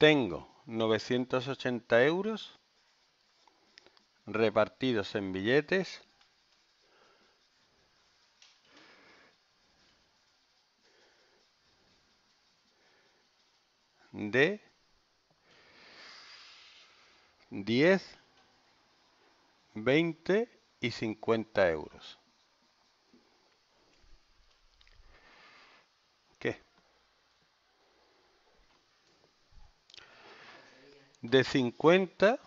Tengo 980 euros repartidos en billetes de 10, 20 y 50 euros. De 50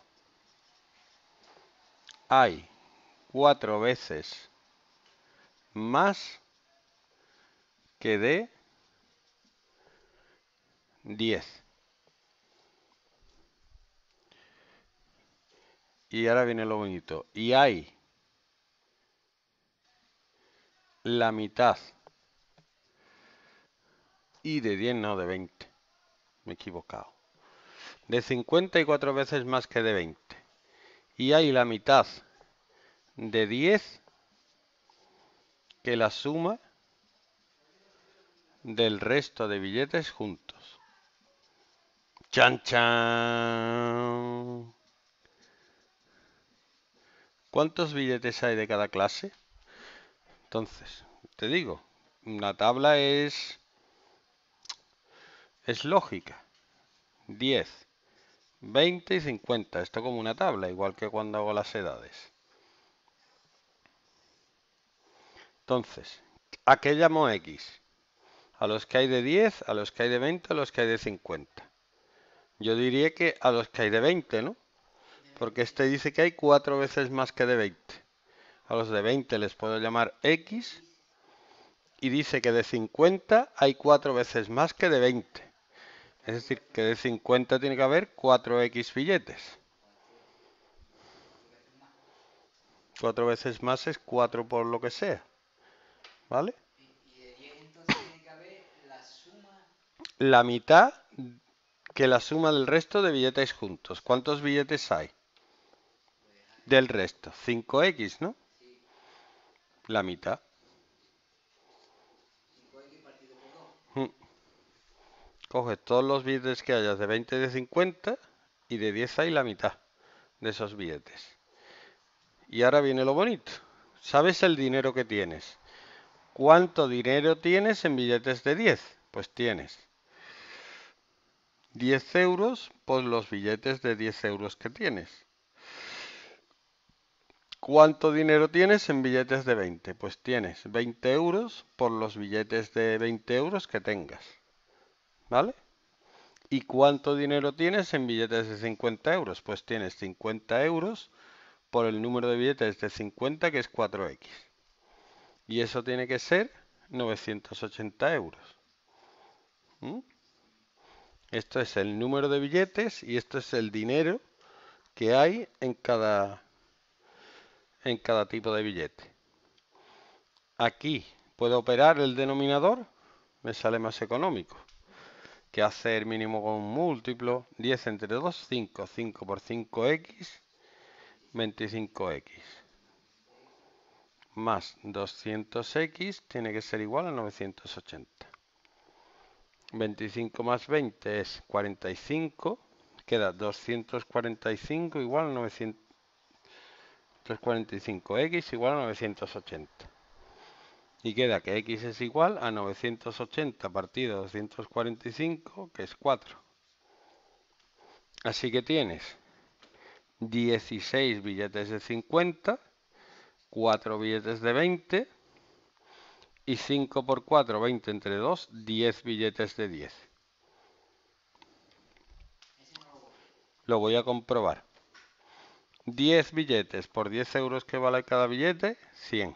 hay cuatro veces más que de 10. Y ahora viene lo bonito. Y hay la mitad. Y de 10, no de 20. Me he equivocado de 54 veces más que de 20. Y hay la mitad de 10 que la suma del resto de billetes juntos. ¡Chan, chan! ¿Cuántos billetes hay de cada clase? Entonces, te digo, la tabla es, es lógica. 10 20 y 50. Esto como una tabla, igual que cuando hago las edades. Entonces, ¿a qué llamo X? A los que hay de 10, a los que hay de 20, a los que hay de 50. Yo diría que a los que hay de 20, ¿no? Porque este dice que hay cuatro veces más que de 20. A los de 20 les puedo llamar X. Y dice que de 50 hay cuatro veces más que de 20. Es decir, que de 50 tiene que haber 4x billetes. 4 veces más es 4 por lo que sea. ¿Vale? Y tiene que haber la suma... La mitad que la suma del resto de billetes juntos. ¿Cuántos billetes hay? Del resto. 5x, ¿no? La mitad. Coges todos los billetes que hayas de 20 y de 50 y de 10 hay la mitad de esos billetes. Y ahora viene lo bonito. Sabes el dinero que tienes. ¿Cuánto dinero tienes en billetes de 10? Pues tienes 10 euros por los billetes de 10 euros que tienes. ¿Cuánto dinero tienes en billetes de 20? Pues tienes 20 euros por los billetes de 20 euros que tengas. ¿Vale? ¿Y cuánto dinero tienes en billetes de 50 euros? Pues tienes 50 euros por el número de billetes de 50 que es 4x. Y eso tiene que ser 980 euros. ¿Mm? Esto es el número de billetes y esto es el dinero que hay en cada, en cada tipo de billete. Aquí puedo operar el denominador, me sale más económico que hace el mínimo con un múltiplo. 10 entre 2, 5. 5 por 5x, 25x. Más 200x tiene que ser igual a 980. 25 más 20 es 45. Queda 245 igual a 900. x igual a 980 y queda que x es igual a 980 partido 245, que es 4. Así que tienes 16 billetes de 50, 4 billetes de 20 y 5 por 4, 20 entre 2, 10 billetes de 10. Lo voy a comprobar. 10 billetes por 10 euros que vale cada billete, 100.